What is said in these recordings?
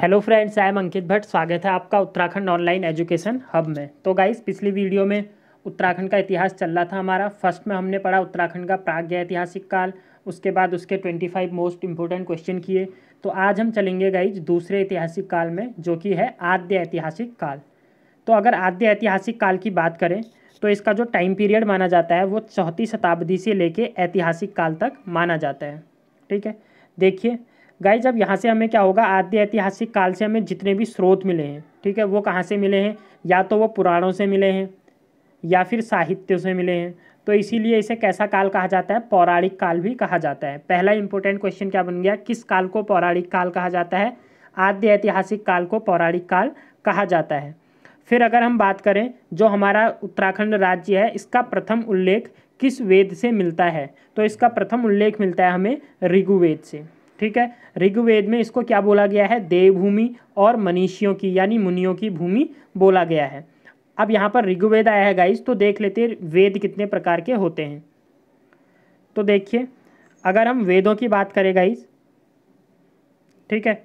hello friends I am Ankit Bhatt स्वागत है आपका उत्तराखंड ऑनलाइन एजुकेशन हब में तो गाइस पिछली वीडियो में उत्तराखंड का इतिहास चल रहा था हमारा फर्स्ट में हमने पढ़ा उत्तराखंड का प्राग्ञ ऐतिहासिक काल उसके बाद उसके twenty five most important question किए तो आज हम चलेंगे गाइज दूसरे ऐतिहासिक काल में जो कि है आद्य ऐतिहासिक काल तो अगर आद्य ऐतिहासिक काल की बात करें तो इसका जो टाइम पीरियड माना जाता है वो चौथी शताब्दी से लेके ऐतिहासिक काल तक माना जाता है ठीक है देखिए गाय जब यहाँ से हमें क्या होगा आद्य ऐतिहासिक काल से हमें जितने भी स्रोत मिले हैं ठीक है वो कहाँ से मिले हैं या तो वो पुराणों से मिले हैं या फिर साहित्य से मिले हैं तो इसीलिए इसे कैसा काल कहा जाता है पौराणिक काल भी कहा जाता है पहला इंपॉर्टेंट क्वेश्चन क्या बन गया किस काल को पौराणिक काल कहा जाता है आद्य ऐतिहासिक काल को पौराणिक काल कहा जाता है फिर अगर हम बात करें जो हमारा उत्तराखंड राज्य है इसका प्रथम उल्लेख किस वेद से मिलता है तो इसका प्रथम उल्लेख मिलता है हमें ऋगुवेद से ठीक है ऋग्वेद में इसको क्या बोला गया है देवभूमि और मनीषियों की यानी मुनियों की भूमि बोला गया है अब यहाँ पर ऋग्वेद आया है गाइस तो देख लेते हैं वेद कितने प्रकार के होते हैं तो देखिए अगर हम वेदों की बात करें गाइस ठीक है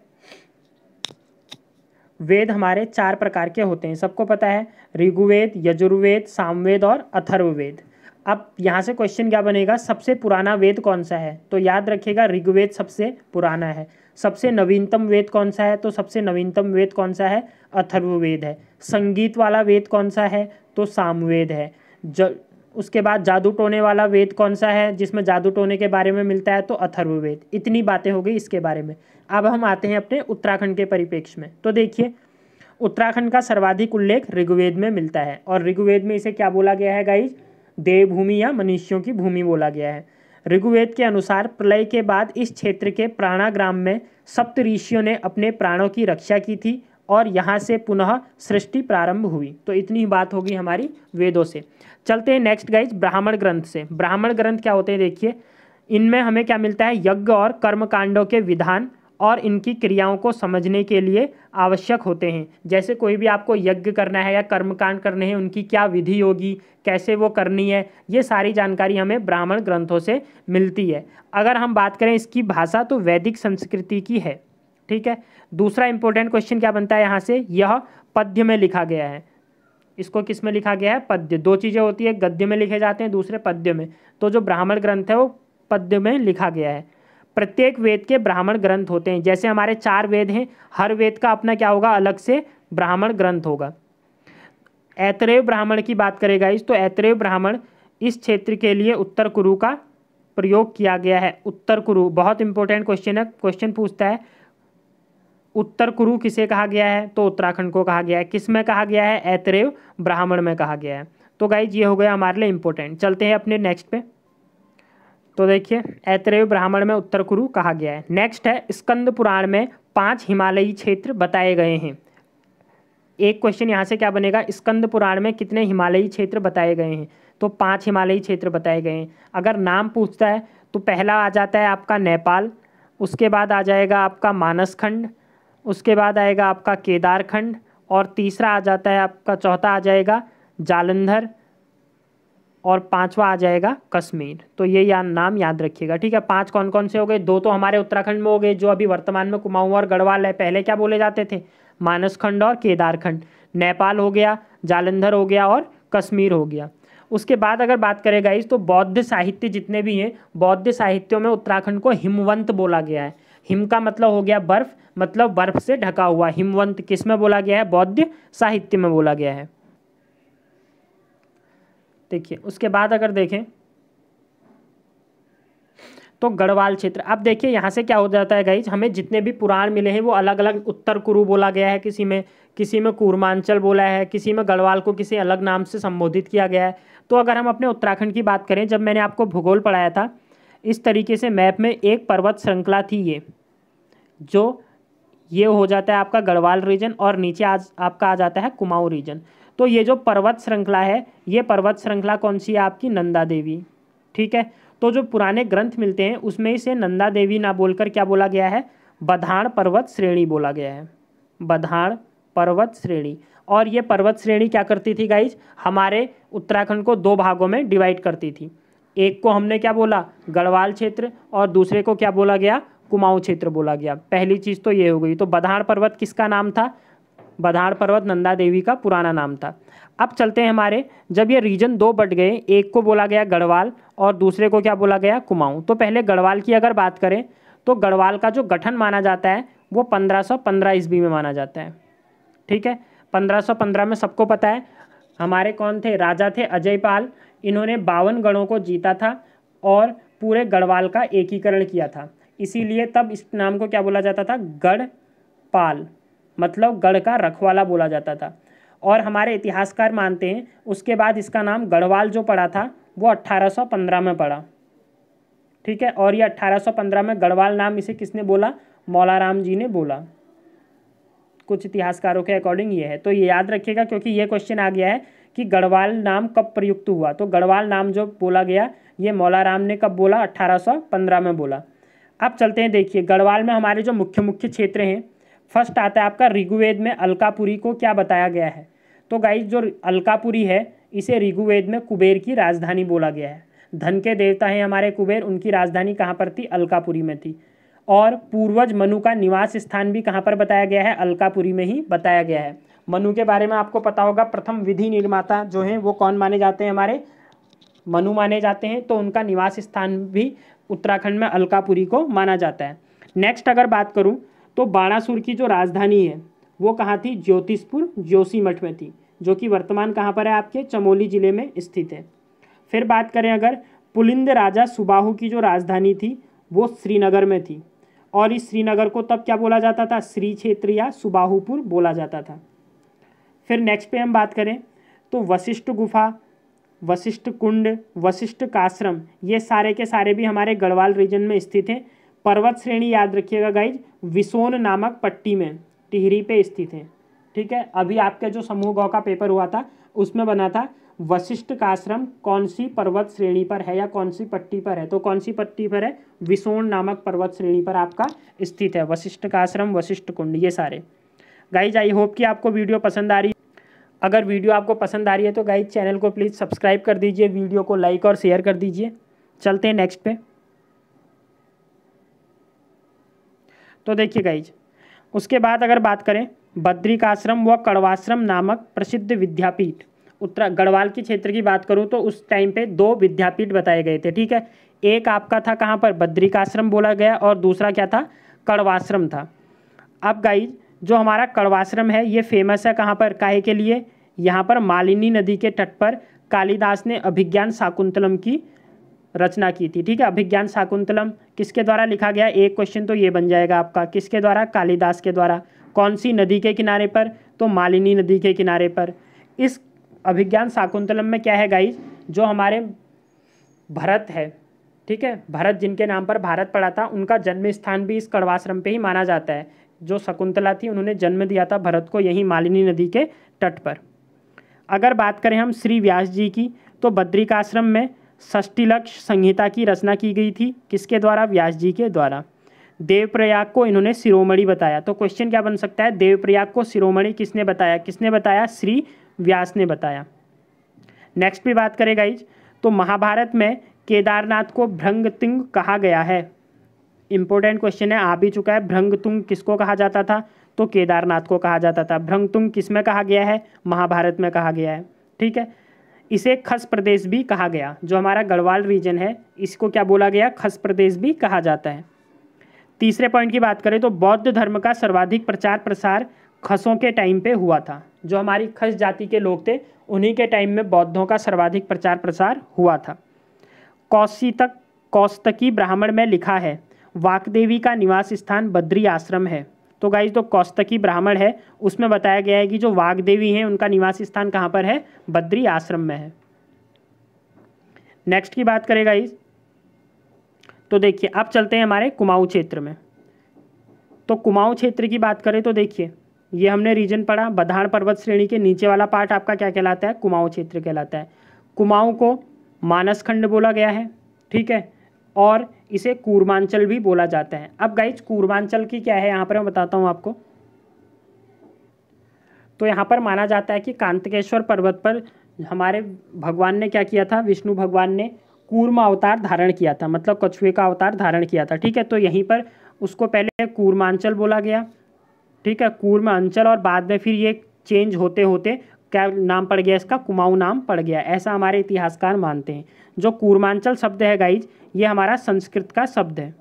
वेद हमारे चार प्रकार के होते हैं सबको पता है ऋग्वेद यजुर्वेद सामवेद और अथर्ववेद अब यहाँ से क्वेश्चन क्या बनेगा सबसे पुराना वेद कौन सा है तो याद रखिएगा ऋग्वेद सबसे पुराना है सबसे नवीनतम वेद कौन सा है तो सबसे नवीनतम वेद कौन सा है अथर्ववेद है संगीत वाला वेद कौन सा है तो सामवेद है ज उसके बाद जादू टोने वाला वेद कौन सा है जिसमें जादू टोने के बारे में मिलता है तो अथर्ववेद इतनी बातें हो गई इसके बारे में अब हम आते हैं अपने उत्तराखंड के परिप्रेक्ष्य में तो देखिए उत्तराखंड का सर्वाधिक उल्लेख ऋग्वेद में मिलता है और ऋग्वेद में इसे क्या बोला गया है गाइज देवभूमि या मनुष्यों की भूमि बोला गया है ऋग्वेद के अनुसार प्रलय के बाद इस क्षेत्र के प्राणाग्राम में सप्त ऋषियों ने अपने प्राणों की रक्षा की थी और यहाँ से पुनः सृष्टि प्रारंभ हुई तो इतनी ही बात होगी हमारी वेदों से चलते हैं नेक्स्ट गाइज ब्राह्मण ग्रंथ से ब्राह्मण ग्रंथ क्या होते हैं देखिए इनमें हमें क्या मिलता है यज्ञ और कर्मकांडों के विधान और इनकी क्रियाओं को समझने के लिए आवश्यक होते हैं जैसे कोई भी आपको यज्ञ करना है या कर्मकांड करने हैं उनकी क्या विधि होगी कैसे वो करनी है ये सारी जानकारी हमें ब्राह्मण ग्रंथों से मिलती है अगर हम बात करें इसकी भाषा तो वैदिक संस्कृति की है ठीक है दूसरा इंपॉर्टेंट क्वेश्चन क्या बनता है यहाँ से यह पद्य में लिखा गया है इसको किस में लिखा गया है पद्य दो चीज़ें होती है गद्य में लिखे जाते हैं दूसरे पद्य में तो जो ब्राह्मण ग्रंथ है वो पद्य में लिखा गया है प्रत्येक वेद के ब्राह्मण ग्रंथ होते हैं जैसे हमारे चार वेद हैं हर वेद का अपना क्या होगा अलग से ब्राह्मण ग्रंथ होगा ऐतरेय ब्राह्मण की बात करेगा इस तो ऐतरेय ब्राह्मण इस क्षेत्र के लिए उत्तर कुरु का प्रयोग किया गया है उत्तर कुरु बहुत इंपॉर्टेंट क्वेश्चन है क्वेश्चन पूछता है उत्तर कुरु किसे कहा गया है तो उत्तराखंड को कहा गया है किस में कहा गया है ऐतरेय ब्राह्मण में कहा गया है तो गाइज ये हो गया हमारे लिए इंपॉर्टेंट चलते हैं अपने नेक्स्ट पे तो देखिए ऐतरेय ब्राह्मण में उत्तर कुरु कहा गया है नेक्स्ट है स्कंद पुराण में पांच हिमालयी क्षेत्र बताए गए हैं एक क्वेश्चन यहाँ से क्या बनेगा स्कंद पुराण में कितने हिमालयी क्षेत्र बताए गए हैं तो पांच हिमालयी क्षेत्र बताए गए हैं अगर नाम पूछता है तो पहला आ जाता है आपका नेपाल उसके बाद आ जाएगा आपका मानसखंड उसके बाद आएगा आपका केदारखंड और तीसरा आ जाता है आपका चौथा आ जाएगा जालंधर और पांचवा आ जाएगा कश्मीर तो ये या नाम याद रखिएगा ठीक है पांच कौन कौन से हो गए दो तो हमारे उत्तराखंड में हो गए जो अभी वर्तमान में कुमाऊं और गढ़वाल है पहले क्या बोले जाते थे मानसखंड और केदारखंड नेपाल हो गया जालंधर हो गया और कश्मीर हो गया उसके बाद अगर बात करेगा इस तो बौद्ध साहित्य जितने भी हैं बौद्ध साहित्यों में उत्तराखंड को हिमवंत बोला गया है हिम का मतलब हो गया बर्फ मतलब बर्फ से ढका हुआ हिमवंत किस में बोला गया है बौद्ध साहित्य में बोला गया है देखिए उसके बाद अगर देखें तो गढ़वाल क्षेत्र अब देखिए यहाँ से क्या हो जाता है गाइज हमें जितने भी पुराण मिले हैं वो अलग अलग उत्तर कुरु बोला गया है किसी में किसी में कूर्मांचल बोला है किसी में गढ़वाल को किसी अलग नाम से संबोधित किया गया है तो अगर हम अपने उत्तराखंड की बात करें जब मैंने आपको भूगोल पढ़ाया था इस तरीके से मैप में एक पर्वत श्रृंखला थी ये जो ये हो जाता है आपका गढ़वाल रीजन और नीचे आज आपका आ जाता है कुमाऊँ रीजन तो ये जो पर्वत श्रृंखला है ये पर्वत श्रृंखला कौन सी है आपकी नंदा देवी ठीक है तो जो पुराने ग्रंथ मिलते हैं उसमें इसे नंदा देवी ना बोलकर क्या बोला गया है बधाण पर्वत श्रेणी बोला गया है बधाण पर्वत श्रेणी और ये पर्वत श्रेणी क्या करती थी गाइज हमारे उत्तराखंड को दो भागों में डिवाइड करती थी एक को हमने क्या बोला गढ़वाल क्षेत्र और दूसरे को क्या बोला गया कुमाऊं क्षेत्र बोला गया पहली चीज़ तो ये हो गई तो बधाण पर्वत किसका नाम था बधाड़ पर्वत नंदा देवी का पुराना नाम था अब चलते हैं हमारे जब ये रीजन दो बट गए एक को बोला गया गढ़वाल और दूसरे को क्या बोला गया कुमाऊँ तो पहले गढ़वाल की अगर बात करें तो गढ़वाल का जो गठन माना जाता है वो 1515 ईस्वी में माना जाता है ठीक है 1515 में सबको पता है हमारे कौन थे राजा थे अजय पाल इन्होंने बावन गणों को जीता था और पूरे गढ़वाल का एकीकरण किया था इसीलिए तब इस नाम को क्या बोला जाता था गढ़पाल मतलब गढ़ का रखवाला बोला जाता था और हमारे इतिहासकार मानते हैं उसके बाद इसका नाम गढ़वाल जो पड़ा था वो 1815 में पड़ा ठीक है और ये 1815 में गढ़वाल नाम इसे किसने बोला मौलाराम जी ने बोला कुछ इतिहासकारों के अकॉर्डिंग ये है तो ये याद रखिएगा क्योंकि ये क्वेश्चन आ गया है कि गढ़वाल नाम कब प्रयुक्त हुआ तो गढ़वाल नाम जो बोला गया ये मौलाराम ने कब बोला अट्ठारह में बोला अब चलते हैं देखिए गढ़वाल में हमारे जो मुख्य मुख्य क्षेत्र हैं फर्स्ट आता है आपका ऋग्वेद में अलकापुरी को क्या बताया गया है तो गाइज जो अलकापुरी है इसे ऋग्वेद में कुबेर की राजधानी बोला गया है धन के देवता हैं हमारे कुबेर उनकी राजधानी कहाँ पर थी अलकापुरी में थी और पूर्वज मनु का निवास स्थान भी कहाँ पर बताया गया है अलकापुरी में ही बताया गया है मनु के बारे में आपको पता होगा प्रथम विधि निर्माता जो हैं वो कौन माने जाते हैं हमारे मनु माने जाते हैं तो उनका निवास स्थान भी उत्तराखंड में अलकापुरी को माना जाता है नेक्स्ट अगर बात करूँ तो बाणासुर की जो राजधानी है वो कहाँ थी ज्योतिषपुर ज्योशी मठ में थी जो कि वर्तमान कहाँ पर है आपके चमोली जिले में स्थित है फिर बात करें अगर पुलिंद राजा सुबाहू की जो राजधानी थी वो श्रीनगर में थी और इस श्रीनगर को तब क्या बोला जाता था श्री क्षेत्र या सुबाहूपुर बोला जाता था फिर नेक्स्ट पे हम बात करें तो वशिष्ठ गुफा वशिष्ठ कुंड वशिष्ठ काश्रम ये सारे के सारे भी हमारे गढ़वाल रीजन में स्थित हैं पर्वत श्रेणी याद रखिएगा गाइज विसोन नामक पट्टी में टिहरी पे स्थित है ठीक है अभी आपके जो समूह गौ का पेपर हुआ था उसमें बना था वशिष्ठ का आश्रम कौन सी पर्वत श्रेणी पर है या कौन सी पट्टी पर है तो कौन सी पट्टी पर है विसोण नामक पर्वत श्रेणी पर आपका स्थित है वशिष्ठ का आश्रम वशिष्ठ कुंड ये सारे गाइज आई होप कि आपको वीडियो पसंद आ रही अगर वीडियो आपको पसंद आ रही है तो गाइज चैनल को प्लीज़ सब्सक्राइब कर दीजिए वीडियो को लाइक और शेयर कर दीजिए चलते हैं नेक्स्ट पे तो देखिए गाइज उसके बाद अगर बात करें बद्रिकाश्रम व कड़वाश्रम नामक प्रसिद्ध विद्यापीठ उत्तरा गढ़वाल के क्षेत्र की बात करूँ तो उस टाइम पे दो विद्यापीठ बताए गए थे ठीक है एक आपका था कहाँ पर बद्रिकाश्रम बोला गया और दूसरा क्या था कड़वाश्रम था अब गाइज जो हमारा कड़वाश्रम है ये फेमस है कहाँ पर काहे के लिए यहाँ पर मालिनी नदी के तट पर कालिदास ने अभिज्ञान शाकुंतलम की रचना की थी ठीक है अभिज्ञान शाकुंतलम किसके द्वारा लिखा गया एक क्वेश्चन तो ये बन जाएगा आपका किसके द्वारा कालिदास के द्वारा कौन सी नदी के किनारे पर तो मालिनी नदी के किनारे पर इस अभिज्ञान शाकुंतलम में क्या है गाइज जो हमारे भरत है ठीक है भरत जिनके नाम पर भारत पड़ा था उनका जन्म स्थान भी इस कड़वाश्रम पे ही माना जाता है जो शकुंतला थी उन्होंने जन्म दिया था भरत को यहीं मालिनी नदी के तट पर अगर बात करें हम श्री व्यास जी की तो बद्रिकाश्रम में षष्टिलक्ष संहिता की रचना की गई थी किसके द्वारा व्यास जी के द्वारा देवप्रयाग को इन्होंने शिरोमणि बताया तो क्वेश्चन क्या बन सकता है देवप्रयाग को शिरोमणि किसने बताया किसने बताया श्री व्यास ने बताया नेक्स्ट भी बात करें गाइज तो महाभारत में केदारनाथ को भ्रंगतुंग कहा गया है इंपॉर्टेंट क्वेश्चन है आ भी चुका है भ्रंगतुंग किसको कहा जाता था तो केदारनाथ को कहा जाता था भ्रंगतुंग किस में कहा गया है महाभारत में कहा गया है ठीक है इसे खस प्रदेश भी कहा गया जो हमारा गढ़वाल रीजन है इसको क्या बोला गया खस प्रदेश भी कहा जाता है तीसरे पॉइंट की बात करें तो बौद्ध धर्म का सर्वाधिक प्रचार प्रसार खसों के टाइम पे हुआ था जो हमारी खस जाति के लोग थे उन्हीं के टाइम में बौद्धों का सर्वाधिक प्रचार प्रसार हुआ था कौशी तक कौस्तकी ब्राह्मण में लिखा है वाकदेवी का निवास स्थान बद्री आश्रम है तो गाइज तो कौस्तकी ब्राह्मण है उसमें बताया गया है कि जो वाघ देवी हैं उनका निवास स्थान कहाँ पर है बद्री आश्रम में है नेक्स्ट की बात करें गाइज तो देखिए अब चलते हैं हमारे कुमाऊँ क्षेत्र में तो कुमाऊँ क्षेत्र की बात करें तो देखिए ये हमने रीजन पढ़ा बधाण पर्वत श्रेणी के नीचे वाला पार्ट आपका क्या कहलाता है कुमाऊँ क्षेत्र कहलाता है कुमाऊँ को मानसखंड बोला गया है ठीक है और इसे कूर्मांचल भी बोला जाता है अब गाइज कूर्मांचल की क्या है यहाँ पर मैं बताता हूँ आपको तो यहाँ पर माना जाता है कि कांतकेश्वर पर्वत पर हमारे भगवान ने क्या किया था विष्णु भगवान ने कूर्मा अवतार धारण किया था मतलब कछुए का अवतार धारण किया था ठीक है तो यहीं पर उसको पहले कूर्मांचल बोला गया ठीक है कूर्मांचल और बाद में फिर ये चेंज होते होते क्या नाम पड़ गया इसका कुमाऊँ नाम पड़ गया ऐसा हमारे इतिहासकार मानते हैं जो कूर्मांचल शब्द है गाइज ये हमारा संस्कृत का शब्द है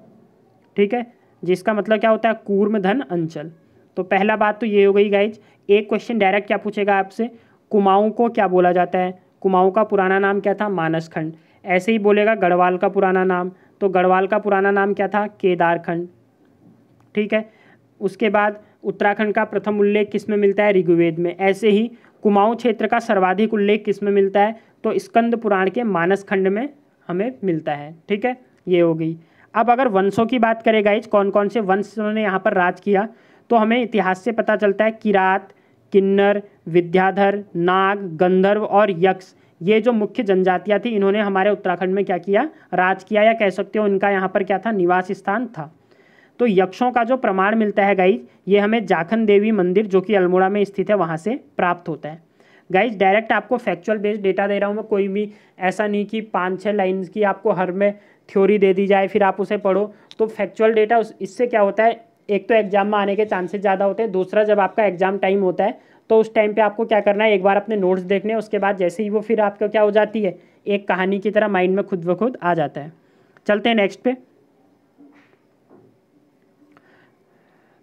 ठीक है जिसका मतलब क्या होता है कूर्म धन अंचल तो पहला बात तो ये हो गई गाइज एक क्वेश्चन डायरेक्ट क्या पूछेगा आपसे कुमाऊँ को क्या बोला जाता है कुमाऊँ का पुराना नाम क्या था मानसखंड ऐसे ही बोलेगा गढ़वाल का पुराना नाम तो गढ़वाल का पुराना नाम क्या था केदारखंड ठीक है उसके बाद उत्तराखंड का प्रथम उल्लेख किस में मिलता है ऋग्वेद में ऐसे ही कुमाऊं क्षेत्र का सर्वाधिक उल्लेख किस में मिलता है तो स्कंद पुराण के मानस खंड में हमें मिलता है ठीक है ये हो गई अब अगर वंशों की बात करें गाइज कौन कौन से वंशों ने यहाँ पर राज किया तो हमें इतिहास से पता चलता है किरात किन्नर विद्याधर नाग गंधर्व और यक्ष ये जो मुख्य जनजातियाँ थी इन्होंने हमारे उत्तराखंड में क्या किया राज किया या कह सकते हो इनका यहाँ पर क्या था निवास स्थान था तो यक्षों का जो प्रमाण मिलता है गाइज ये हमें जाखन देवी मंदिर जो कि अल्मोड़ा में स्थित है वहाँ से प्राप्त होता है गाइज डायरेक्ट आपको फैक्चुअल बेस्ड डेटा दे रहा हूँ मैं कोई भी ऐसा नहीं कि पाँच छः लाइन की आपको हर में थ्योरी दे दी जाए फिर आप उसे पढ़ो तो फैक्चुअल डेटा उस इससे क्या होता है एक तो एग्जाम में आने के चांसेस ज़्यादा होते हैं दूसरा जब आपका एग्जाम टाइम होता है तो उस टाइम पे आपको क्या करना है एक बार अपने नोट्स देखने उसके बाद जैसे ही वो फिर आपका क्या हो जाती है एक कहानी की तरह माइंड में खुद ब खुद आ जाता है चलते हैं नेक्स्ट पे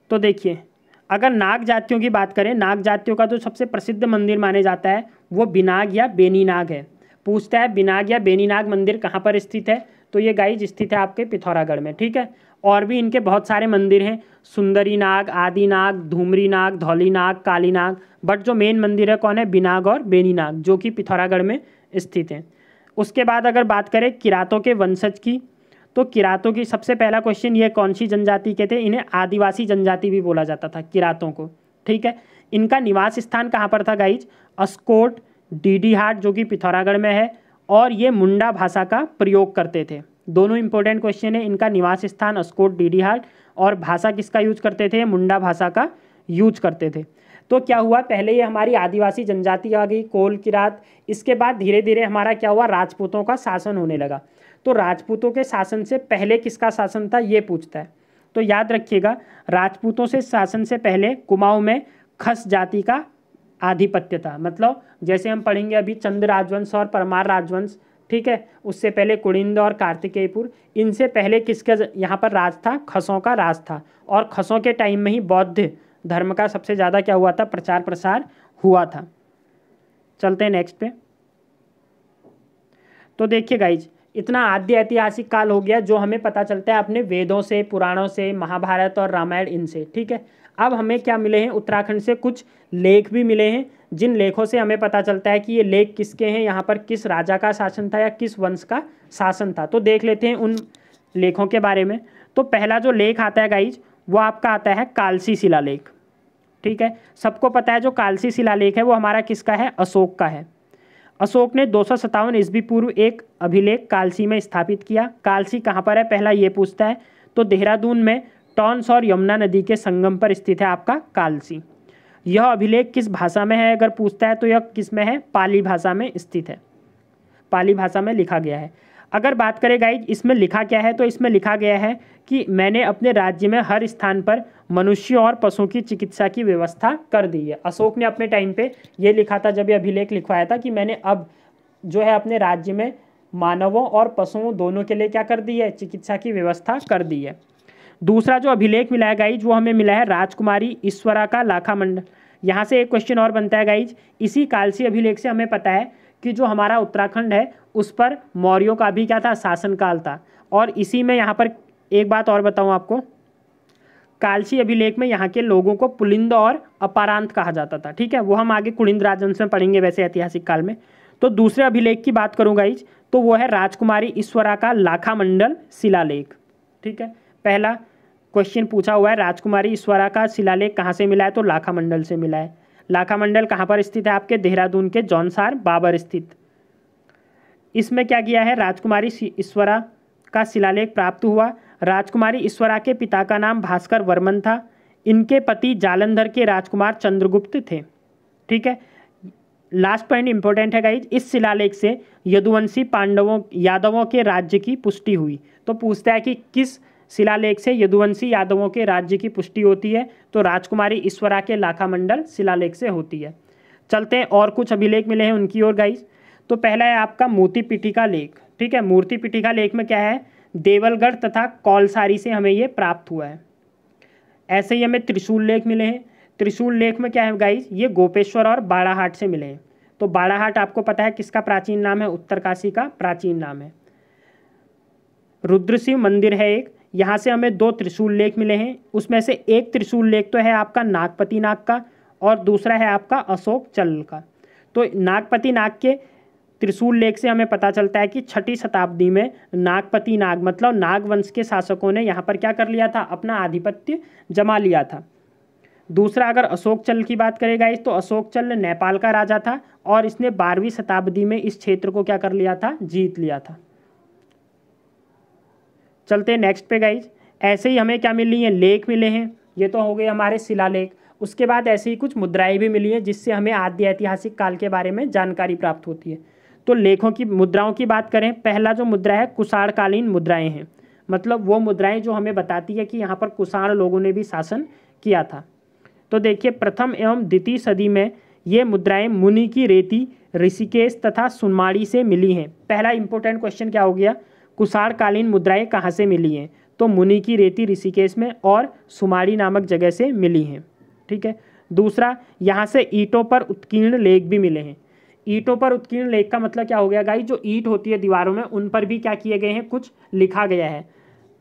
तो देखिए अगर नाग जातियों की बात करें नाग जातियों का जो तो सबसे प्रसिद्ध मंदिर माने जाता है वो बिनाग या बेनी नाग है पूछता है बिनाग या बेनी नाग मंदिर कहाँ पर स्थित है तो ये गाइज स्थित है आपके पिथौरागढ़ में ठीक है और भी इनके बहुत सारे मंदिर हैं सुंदरी नाग आदि नाग धूमरी नाग धौली नाग काली नाग बट जो मेन मंदिर है कौन है बिनाग और बेनी नाग जो कि पिथौरागढ़ में स्थित हैं उसके बाद अगर बात करें किरातों के वंशज की तो किरातों की सबसे पहला क्वेश्चन ये कौन सी जनजाति के थे इन्हें आदिवासी जनजाति भी बोला जाता था किरातों को ठीक है इनका निवास स्थान कहाँ पर था गाइज अस्कोट डी हाट जो कि पिथौरागढ़ में है और ये मुंडा भाषा का प्रयोग करते थे दोनों इंपॉर्टेंट क्वेश्चन है इनका निवास स्थान अस्कोट डी हाट और भाषा किसका यूज करते थे मुंडा भाषा का यूज करते थे तो क्या हुआ पहले ये हमारी आदिवासी जनजाति आ गई कोल किरात इसके बाद धीरे धीरे हमारा क्या हुआ राजपूतों का शासन होने लगा तो राजपूतों के शासन से पहले किसका शासन था ये पूछता है तो याद रखिएगा राजपूतों से शासन से पहले कुमाऊं में खस जाति का आधिपत्य था मतलब जैसे हम पढ़ेंगे अभी चंद्र राजवंश और परमार राजवंश ठीक है उससे पहले कुड़िंद और कार्तिकेयपुर इनसे पहले किसका यहाँ पर राज था खसों का राज था और खसों के टाइम में ही बौद्ध धर्म का सबसे ज़्यादा क्या हुआ था प्रचार प्रसार हुआ था चलते हैं नेक्स्ट पे तो देखिए गाइज इतना आद्य ऐतिहासिक काल हो गया जो हमें पता चलता है अपने वेदों से पुराणों से महाभारत और रामायण इनसे ठीक है अब हमें क्या मिले हैं उत्तराखंड से कुछ लेख भी मिले हैं जिन लेखों से हमें पता चलता है कि ये लेख किसके हैं यहाँ पर किस राजा का शासन था या किस वंश का शासन था तो देख लेते हैं उन लेखों के बारे में तो पहला जो लेख आता है गाइज वो आपका आता है कालसी शिला लेख ठीक है सबको पता है जो कालसी शिला लेख है वो हमारा किसका है अशोक का है अशोक ने दो सौ सत्तावन ईस्वी पूर्व एक अभिलेख कालसी में स्थापित किया कालसी कहाँ पर है पहला ये पूछता है तो देहरादून में टॉन्स और यमुना नदी के संगम पर स्थित है आपका कालसी यह अभिलेख किस भाषा में है अगर पूछता है तो यह किस में है पाली भाषा में स्थित है पाली भाषा में लिखा गया है अगर बात करें गाइज इसमें लिखा क्या है तो इसमें लिखा गया है कि मैंने अपने राज्य में हर स्थान पर मनुष्यों और पशुओं की चिकित्सा की व्यवस्था कर दी है अशोक ने अपने टाइम पे ये लिखा था जब ये अभिलेख लिखवाया था कि मैंने अब जो है अपने राज्य में मानवों और पशुओं दोनों के लिए क्या कर दी है चिकित्सा की व्यवस्था कर दी है दूसरा जो अभिलेख मिला है गाइज वो हमें मिला है राजकुमारी ईश्वरा का लाखा मंडल यहाँ से एक क्वेश्चन और बनता है गाइज इसी कालसी अभिलेख से हमें पता है कि जो हमारा उत्तराखंड है उस पर मौर्यों का भी क्या था शासनकाल था और इसी में यहाँ पर एक बात और बताऊँ आपको कालशी अभिलेख में यहाँ के लोगों को पुलिंद और अपारांत कहा जाता था ठीक है वो हम आगे कुलिंद राजवंश में पढ़ेंगे वैसे ऐतिहासिक काल में तो दूसरे अभिलेख की बात करूँगा इज तो वो है राजकुमारी ईश्वरा का लाखा मंडल शिलालेख ठीक है पहला क्वेश्चन पूछा हुआ है राजकुमारी ईश्वरा का शिलालेख कहाँ से मिला है तो लाखा मंडल से मिला है लाखा मंडल कहाँ पर स्थित है आपके देहरादून के जौनसार बाबर स्थित इसमें क्या किया है राजकुमारी ईश्वरा का शिलालेख प्राप्त हुआ राजकुमारी ईश्वरा के पिता का नाम भास्कर वर्मन था इनके पति जालंधर के राजकुमार चंद्रगुप्त थे ठीक है लास्ट पॉइंट इंपॉर्टेंट है गाइज इस शिलालेख से यदुवंशी पांडवों यादवों के राज्य की पुष्टि हुई तो पूछता है कि किस शिलालेख से यदुवंशी यादवों के राज्य की पुष्टि होती है तो राजकुमारी ईश्वरा के लाखा मंडल शिलालेख से होती है चलते हैं और कुछ अभिलेख मिले हैं उनकी ओर गाइस तो पहला है आपका मूर्ति का लेख ठीक है मूर्ति पीठिका लेख में क्या है देवलगढ़ तथा कौलसारी से हमें ये प्राप्त हुआ है ऐसे ही हमें त्रिशूल लेख मिले हैं त्रिशूल लेख में क्या है गाइस ये गोपेश्वर और बाड़ाहाट से मिले हैं तो बाड़ाहाट आपको पता है किसका प्राचीन नाम है उत्तरकाशी का प्राचीन नाम है रुद्रशिव मंदिर है एक यहाँ से हमें दो त्रिशूल लेख मिले हैं उसमें से एक त्रिशूल लेख तो है आपका नागपति नाग का और दूसरा है आपका अशोक चल का तो नागपति नाग के त्रिशूल लेख से हमें पता चलता है कि छठी शताब्दी में नागपति नाग मतलब नागवंश के शासकों ने यहाँ पर क्या कर लिया था अपना आधिपत्य जमा लिया था दूसरा अगर अशोक चल की बात करेगा इस तो अशोक चल नेपाल का राजा था और इसने बारहवीं शताब्दी में इस क्षेत्र को क्या कर लिया था जीत लिया था चलते हैं नेक्स्ट पे गाइज ऐसे ही हमें क्या मिली है लेख मिले हैं ये तो हो गए हमारे शिलालेख उसके बाद ऐसे ही कुछ मुद्राएं भी मिली हैं जिससे हमें आद्य ऐतिहासिक काल के बारे में जानकारी प्राप्त होती है तो लेखों की मुद्राओं की बात करें पहला जो मुद्रा है कुषाणकालीन मुद्राएं हैं मतलब वो मुद्राएं जो हमें बताती है कि यहाँ पर कुषाण लोगों ने भी शासन किया था तो देखिए प्रथम एवं द्वितीय सदी में ये मुद्राएँ मुनि की रेती ऋषिकेश तथा सुनमाड़ी से मिली हैं पहला इंपॉर्टेंट क्वेश्चन क्या हो गया कुषाणकालीन मुद्राएं कहाँ से मिली हैं तो मुनि की रेती ऋषिकेश में और सुमारी नामक जगह से मिली हैं ठीक है दूसरा यहाँ से ईंटों पर उत्कीर्ण लेख भी मिले हैं ईंटों पर उत्कीर्ण लेख का मतलब क्या हो गया गाई जो ईंट होती है दीवारों में उन पर भी क्या किए गए हैं कुछ लिखा गया है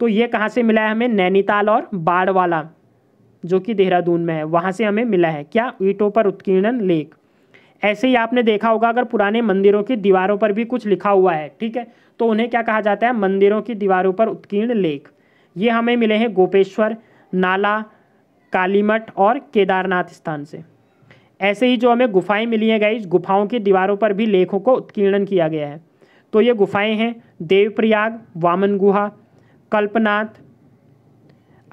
तो ये कहाँ से मिला है हमें नैनीताल और बाड़वाला जो कि देहरादून में है वहाँ से हमें मिला है क्या ईंटों पर उत्कीर्णन लेख ऐसे ही आपने देखा होगा अगर पुराने मंदिरों की दीवारों पर भी कुछ लिखा हुआ है ठीक है तो उन्हें क्या कहा जाता है मंदिरों की दीवारों पर उत्कीर्ण लेख ये हमें मिले हैं गोपेश्वर नाला कालीमठ और केदारनाथ स्थान से ऐसे ही जो हमें गुफाएं मिली हैं गई गुफाओं की दीवारों पर भी लेखों को उत्कीर्णन किया गया है तो ये गुफाएं हैं देवप्रयाग वामन गुहा कल्पनाथ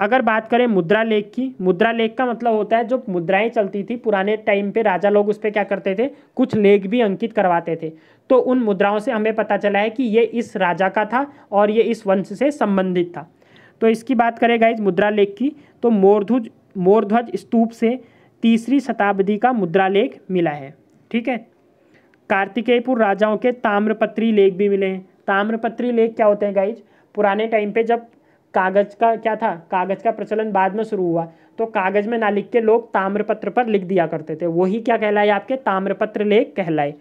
अगर बात करें मुद्रा लेख की मुद्रा लेख का मतलब होता है जो मुद्राएं चलती थी पुराने टाइम पे राजा लोग उस पर क्या करते थे कुछ लेख भी अंकित करवाते थे तो उन मुद्राओं से हमें पता चला है कि ये इस राजा का था और ये इस वंश से संबंधित था तो इसकी बात करें गाइज मुद्रा लेख की तो मोरध्वज मोरध्वज स्तूप से तीसरी शताब्दी का मुद्रा लेख मिला है ठीक है कार्तिकेयपुर राजाओं के ताम्रपत्री लेख भी मिले हैं ताम्रपत्री लेख क्या होते हैं गाइज पुराने टाइम पे जब कागज का क्या था कागज का प्रचलन बाद में शुरू हुआ तो कागज में ना लिख के लोग ताम्रपत्र पर लिख दिया करते थे वही क्या कहलाए आपके ताम्रपत्र लेख कहलाए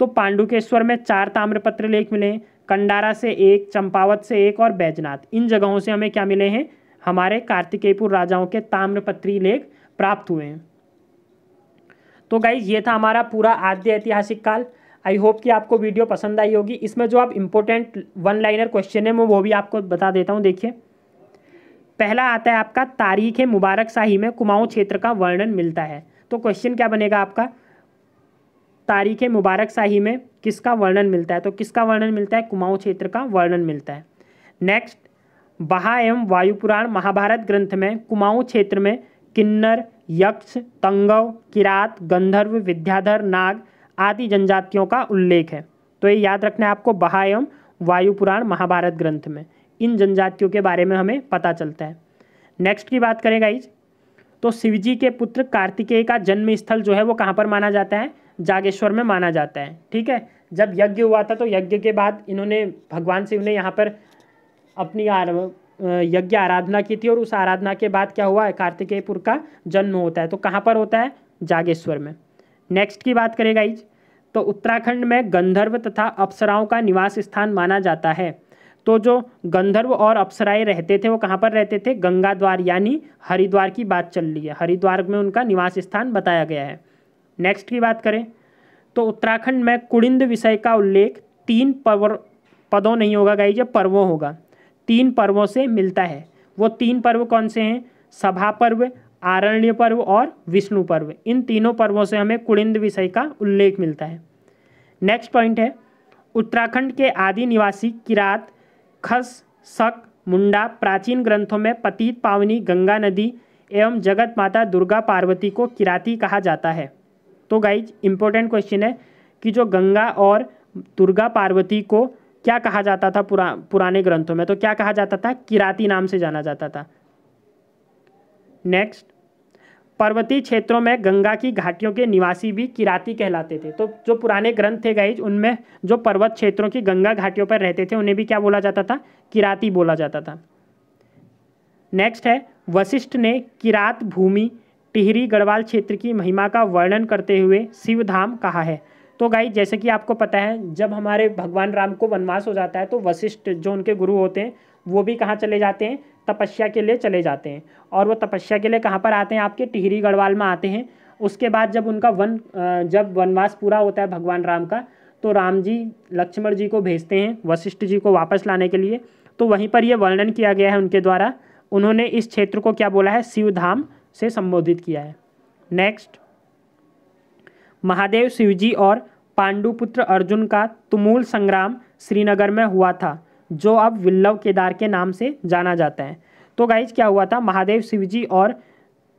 तो पांडुकेश्वर में चार ताम्रपत्र लेख मिले कंडारा से एक चंपावत से एक और बैजनाथ इन जगहों से हमें क्या मिले हैं हमारे कार्तिकेयपुर राजाओं के ताम्रपत्री लेख प्राप्त हुए हैं तो गाइज ये था हमारा पूरा आद्य ऐतिहासिक काल आई होप कि आपको वीडियो पसंद आई होगी इसमें जो आप इम्पोर्टेंट वन लाइनर क्वेश्चन है मैं वो भी आपको बता देता हूँ देखिए पहला आता है आपका तारीख मुबारक शाही में कुमाऊं क्षेत्र का वर्णन मिलता है तो क्वेश्चन क्या बनेगा आपका तारीख मुबारक शाही में किसका वर्णन मिलता है तो किसका वर्णन मिलता है कुमाऊं क्षेत्र का वर्णन मिलता है नेक्स्ट बहा एवं वायुपुराण महाभारत ग्रंथ में कुमाऊं क्षेत्र में किन्नर यक्ष तंगव किरात गंधर्व विद्याधर नाग आदि जनजातियों का उल्लेख है तो ये याद रखना है आपको बहा एवं वायुपुराण महाभारत ग्रंथ में इन जनजातियों के बारे में हमें पता चलता है नेक्स्ट की बात करें गाइज तो शिवजी के पुत्र कार्तिकेय का जन्म स्थल जो है वो कहाँ पर माना जाता है जागेश्वर में माना जाता है ठीक है जब यज्ञ हुआ था तो यज्ञ के बाद इन्होंने भगवान शिव ने यहाँ पर अपनी यज्ञ आराधना की थी और उस आराधना के बाद क्या हुआ है कार्तिकेयपुर का जन्म होता है तो कहाँ पर होता है जागेश्वर में नेक्स्ट की बात करें गाइज तो उत्तराखंड में गंधर्व तथा अप्सराओं का निवास स्थान माना जाता है तो जो गंधर्व और अप्सराएं रहते थे वो कहाँ पर रहते थे गंगा द्वार यानी हरिद्वार की बात चल रही है हरिद्वार में उनका निवास स्थान बताया गया है नेक्स्ट की बात करें तो उत्तराखंड में कुड़िंद विषय का उल्लेख तीन पर्व पदों नहीं होगा गाई जब पर्वों होगा तीन पर्वों से मिलता है वो तीन पर्व कौन से हैं सभा पर्व आरण्य पर्व और विष्णु पर्व इन तीनों पर्वों से हमें कुड़िंद विषय का उल्लेख मिलता है नेक्स्ट पॉइंट है उत्तराखंड के आदि निवासी किरात खस शक मुंडा प्राचीन ग्रंथों में पतित पावनी गंगा नदी एवं जगत माता दुर्गा पार्वती को किराती कहा जाता है तो गाइज इम्पोर्टेंट क्वेश्चन है कि जो गंगा और दुर्गा पार्वती को क्या कहा जाता था पुरा पुराने ग्रंथों में तो क्या कहा जाता था किराती नाम से जाना जाता था नेक्स्ट पर्वतीय क्षेत्रों में गंगा की घाटियों के निवासी भी किराती कहलाते थे तो जो पुराने ग्रंथ थे गाइज उनमें जो पर्वत क्षेत्रों की गंगा घाटियों पर रहते थे उन्हें भी क्या बोला जाता था किराती बोला जाता था नेक्स्ट है वशिष्ठ ने किरात भूमि टिहरी गढ़वाल क्षेत्र की महिमा का वर्णन करते हुए शिवधाम कहा है तो गाई जैसे कि आपको पता है जब हमारे भगवान राम को वनवास हो जाता है तो वशिष्ठ जो उनके गुरु होते हैं वो भी कहाँ चले जाते हैं तपस्या के लिए चले जाते हैं और वो तपस्या के लिए कहाँ पर आते हैं आपके टिहरी गढ़वाल में आते हैं उसके बाद जब उनका वन जब वनवास पूरा होता है भगवान राम का तो राम जी लक्ष्मण जी को भेजते हैं वशिष्ठ जी को वापस लाने के लिए तो वहीं पर यह वर्णन किया गया है उनके द्वारा उन्होंने इस क्षेत्र को क्या बोला है शिवधाम से संबोधित किया है नेक्स्ट महादेव शिवजी और पांडुपुत्र अर्जुन का तुमूल संग्राम श्रीनगर में हुआ था जो अब विल्लव केदार के नाम से जाना जाता है तो गाइज क्या हुआ था महादेव शिवजी और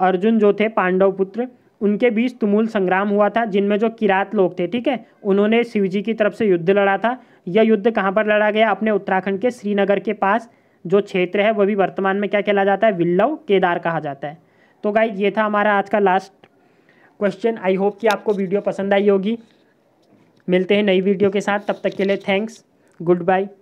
अर्जुन जो थे पांडव पुत्र उनके बीच तुमूल संग्राम हुआ था जिनमें जो किरात लोग थे ठीक है उन्होंने शिवजी की तरफ से युद्ध लड़ा था यह युद्ध कहाँ पर लड़ा गया अपने उत्तराखंड के श्रीनगर के पास जो क्षेत्र है वह भी वर्तमान में क्या कहला जाता है विल्लव केदार कहा जाता है तो गाइज ये था हमारा आज का लास्ट क्वेश्चन आई होप कि आपको वीडियो पसंद आई होगी मिलते हैं नई वीडियो के साथ तब तक के लिए थैंक्स गुड बाय